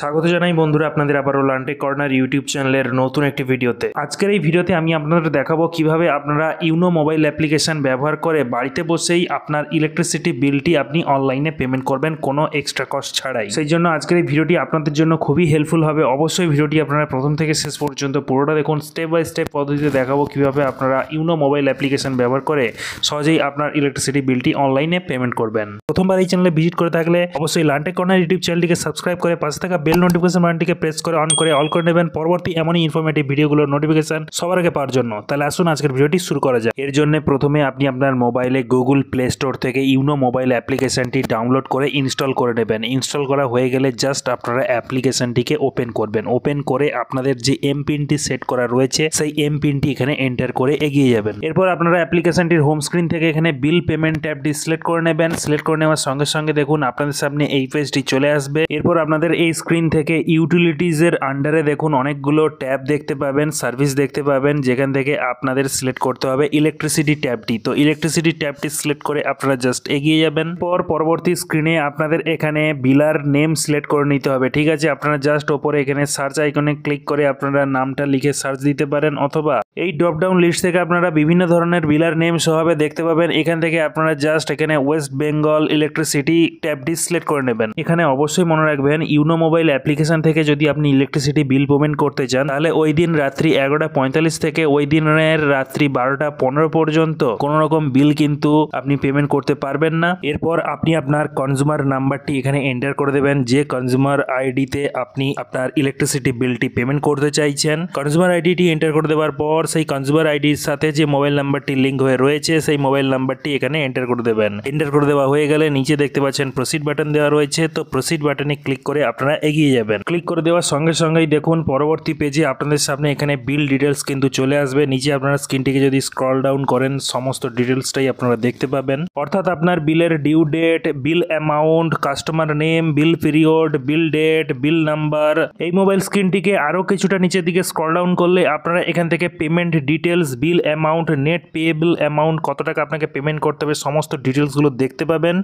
স্বাগত জানাই বন্ধুরা আপনাদের আবারও লান্টেক কর্নার ইউটিউব চ্যানেলের নতুন একটি ভিডিওতে আজকের এই ভিডিওতে আমি আপনাদের দেখাবো কিভাবে আপনারা ইউনো মোবাইল অ্যাপ্লিকেশান ব্যবহার করে বাড়িতে বসেই আপনার ইলেকট্রিসিটি বিলটি আপনি অনলাইনে পেমেন্ট করবেন কোনো এক্সট্রা কস্ট ছাড়াই সেই জন্য আজকের এই ভিডিওটি আপনাদের জন্য খুবই হেল্পফুল হবে অবশ্যই ভিডিওটি আপনারা প্রথম থেকে শেষ পর্যন্ত পুরোটা দেখুন স্টেপ বাই স্টেপ পদ্ধতিতে দেখাবো কিভাবে আপনারা ইউনো মোবাইল অ্যাপ্লিকেশান ব্যবহার করে সহজেই আপনার ইলেকট্রিসিটি বিলটি অনলাইনে পেমেন্ট করবেন প্রথমবার এই চ্যানেলে ভিজিট করে থাকলে অবশ্যই লান্টে কর্নার ইউটিউব চ্যানেলটিকে সাবস্ক্রাইব করে পাশে থাকা বেল নোটিফিকেশন বাটনটিকে প্রেস করে অন করে অল করে নেবেন পরবর্তী এমনই ইনফরমেটিভ ভিডিওগুলোর নোটিফিকেশন সবার আগে পাওয়ার জন্য তাহলে আসুন আজকের ভিডিওটি শুরু করা যায় এর জন্য প্রথমে আপনি আপনার মোবাইলে গুগল প্লে স্টোর থেকে ইউনো মোবাইল অ্যাপ্লিকেশনটি ডাউনলোড করে ইনস্টল করে নেবেন ইনস্টল করা হয়ে গেলে জাস্ট আপনারা অ্যাপ্লিকেশনটিকে ওপেন করবেন ওপেন করে আপনাদের যে এম পিনটি সেট করা রয়েছে সেই এম পিনটি এখানে এন্টার করে এগিয়ে যাবেন এরপর আপনারা অ্যাপ্লিকেশনটির হোম স্ক্রিন থেকে এখানে বিল পেমেন্ট ট্যাবটি সিলেক্ট করে নেবেন সিলেক্ট করে নেওয়ার সঙ্গে সঙ্গে দেখুন আপনাদের সামনে এই পেজটি চলে আসবে এরপর আপনাদের এই স্ক্রিন স্ক্রিন থেকে ইউটিলিটিজের আন্ডারে দেখুন অনেকগুলো ট্যাব দেখতে পাবেন সার্ভিস দেখতে পাবেন যেখান থেকে আপনাদের সিলেক্ট করতে হবে ইলেকট্রিসিটি ট্যাবটি তো ইলেকট্রিসিটি ট্যাবটি সিলেক্ট করে আপনারা জাস্ট এগিয়ে যাবেন পর পরবর্তী স্ক্রিনে আপনাদের এখানে বিলার নেম সিলেক্ট করে নিতে হবে ঠিক আছে আপনারা জাস্ট ওপরে এখানে সার্চ আইকনে ক্লিক করে আপনারা নামটা লিখে সার্চ দিতে পারেন অথবা এই ড্রপডাউন লিস্ট থেকে আপনারা বিভিন্ন ধরনের বিলার নেম সহভাবে দেখতে পাবেন এখান থেকে আপনারা জাস্ট এখানে ওয়েস্ট বেঙ্গল ইলেকট্রিসিটি ট্যাবটি সিলেক্ট করে নেবেন এখানে অবশ্যই মনে রাখবেন ইউনো মোবাইল মোবাইল অ্যাপ্লিকেশান থেকে যদি আপনি ইলেকট্রিসিটি বিল পেমেন্ট করতে চান তাহলে ওই দিন রাত্রি এগারোটা পঁয়তাল্লিশ থেকে ওই দিনের রাত্রি বারোটা পনেরো পর্যন্ত কোনো রকম বিল কিন্তু আপনি পেমেন্ট করতে পারবেন না এরপর আপনি আপনার কনজিউমার নাম্বারটি এখানে এন্টার করে দেবেন যে কনজিউমার আইডিতে আপনি আপনার ইলেকট্রিসিটি বিলটি পেমেন্ট করতে চাইছেন কনজিউমার আইডিটি এন্টার করে দেওয়ার পর সেই কনজিউমার আইডির সাথে যে মোবাইল নাম্বারটি লিঙ্ক হয়ে রয়েছে সেই মোবাইল নাম্বারটি এখানে এন্টার করে দেবেন এন্টার করে দেওয়া হয়ে গেলে নিচে দেখতে পাচ্ছেন প্রসিড বাটন দেওয়া রয়েছে তো প্রসিড বাটনে ক্লিক করে আপনারা এগিয়ে এগিয়ে যাবেন ক্লিক করে দেওয়ার সঙ্গে সঙ্গেই দেখুন পরবর্তী পেজে আপনাদের সামনে এখানে বিল ডিটেলস কিন্তু চলে আসবে নিচে আপনারা স্ক্রিনটিকে যদি স্ক্রল ডাউন করেন সমস্ত ডিটেলসটাই আপনারা দেখতে পাবেন অর্থাৎ আপনার বিলের due date bill amount customer name bill period bill date bill number এই মোবাইল স্ক্রিনটিকে আরও কিছুটা নিচের দিকে স্ক্রল ডাউন করলে আপনারা এখান থেকে payment details bill amount net payable amount কত টাকা আপনাকে পেমেন্ট করতে হবে সমস্ত ডিটেলসগুলো দেখতে পাবেন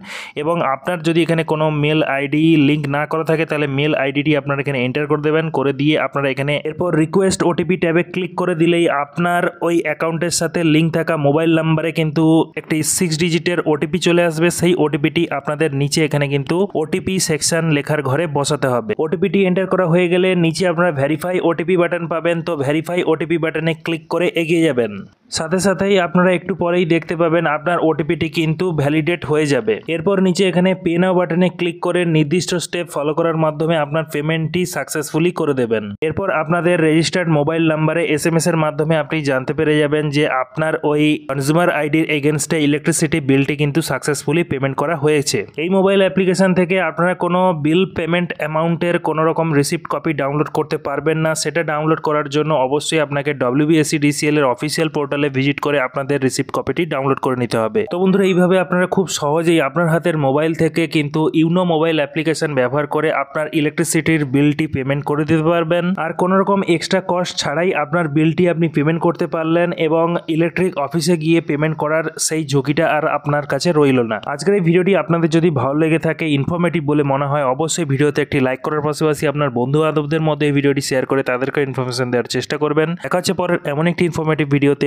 এবং আপনার যদি এখানে কোনো মেল আইডি লিঙ্ক না করা থাকে তাহলে মেল আইডিটি আপনারা এখানে এন্টার করে দেবেন করে দিয়ে আপনারা এখানে এরপর রিকোয়েস্ট ওটিপি ট্যাবে ক্লিক করে দিলেই আপনার ওই অ্যাকাউন্টের সাথে লিঙ্ক থাকা মোবাইল নাম্বারে কিন্তু একটি সিক্স ডিজিটের ওটিপি চলে আসবে সেই ওটিপিটি আপনাদের নিচে এখানে কিন্তু ওটিপি সেকশন লেখার ঘরে বসাতে হবে ওটিপিটি এন্টার করা হয়ে গেলে নিচে আপনারা ভেরিফাই ওটিপি বাটন পাবেন তো ভেরিফাই ওটিপি বাটনে ক্লিক করে এগিয়ে যাবেন সাথে সাথেই আপনারা একটু পরেই দেখতে পাবেন আপনার ওটিপিটি কিন্তু ভ্যালিডেট হয়ে যাবে এরপর নিচে এখানে পে নাও বাটনে ক্লিক করে নির্দিষ্ট স্টেপ ফলো করার মাধ্যমে আপনার পেমেন্টটি সাকসেসফুলি করে দেবেন এরপর আপনাদের রেজিস্টার্ড মোবাইল নাম্বারে এস এম এর মাধ্যমে আপনি জানতে পেরে যাবেন যে আপনার ওই কনজিউমার আইডির এগেনস্টে ইলেকট্রিসিটি বিলটি কিন্তু সাকসেসফুলি পেমেন্ট করা হয়েছে এই মোবাইল অ্যাপ্লিকেশন থেকে আপনারা কোনো বিল পেমেন্ট অ্যামাউন্টের কোনো রকম রিসিপ্ট কপি ডাউনলোড করতে পারবেন না সেটা ডাউনলোড করার জন্য অবশ্যই আপনাকে ডব্লিউবিএসসি ডিসিএল এর অফিসিয়াল পোর্টাল চ্যানেলে ভিজিট করে আপনাদের রিসিপ্ট কপিটি ডাউনলোড করে নিতে হবে তো বন্ধুরা এইভাবে আপনারা খুব সহজেই আপনার হাতের মোবাইল থেকে কিন্তু ইউনো মোবাইল অ্যাপ্লিকেশন ব্যবহার করে আপনার ইলেকট্রিসিটির বিলটি পেমেন্ট করে দিতে পারবেন আর কোনোরকম রকম এক্সট্রা কস্ট ছাড়াই আপনার বিলটি আপনি পেমেন্ট করতে পারলেন এবং ইলেকট্রিক অফিসে গিয়ে পেমেন্ট করার সেই ঝুঁকিটা আর আপনার কাছে রইল না আজকের এই ভিডিওটি আপনাদের যদি ভালো লেগে থাকে ইনফরমেটিভ বলে মনে হয় অবশ্যই ভিডিওতে একটি লাইক করার পাশাপাশি আপনার বন্ধু বান্ধবদের মধ্যে এই ভিডিওটি শেয়ার করে তাদেরকে ইনফরমেশন দেওয়ার চেষ্টা করবেন দেখা হচ্ছে পরের এমন একটি ইনফরমেটিভ ভিডিওতে